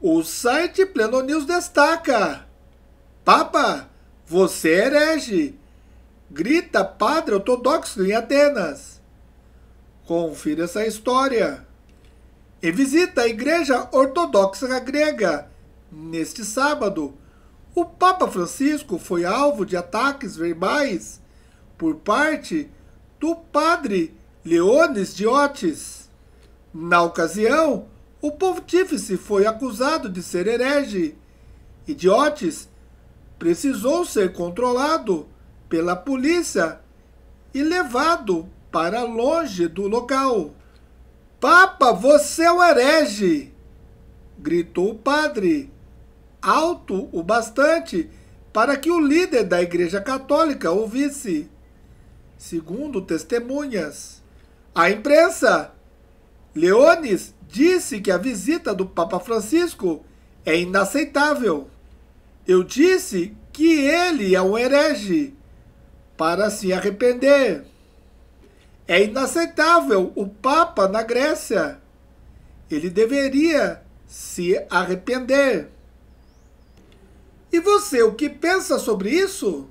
O site Pleno News destaca: Papa, você é herege. Grita padre ortodoxo em Atenas. Confira essa história. E visita a Igreja Ortodoxa Grega. Neste sábado, o Papa Francisco foi alvo de ataques verbais por parte do padre Leones Diotes. Na ocasião, o pontífice foi acusado de ser herege idiotes precisou ser controlado pela polícia e levado para longe do local. Papa, você é o herege! gritou o padre, alto o bastante para que o líder da Igreja Católica ouvisse. Segundo testemunhas, a imprensa, Leones disse que a visita do Papa Francisco é inaceitável. Eu disse que ele é um herege para se arrepender. É inaceitável o Papa na Grécia. Ele deveria se arrepender. E você, o que pensa sobre isso?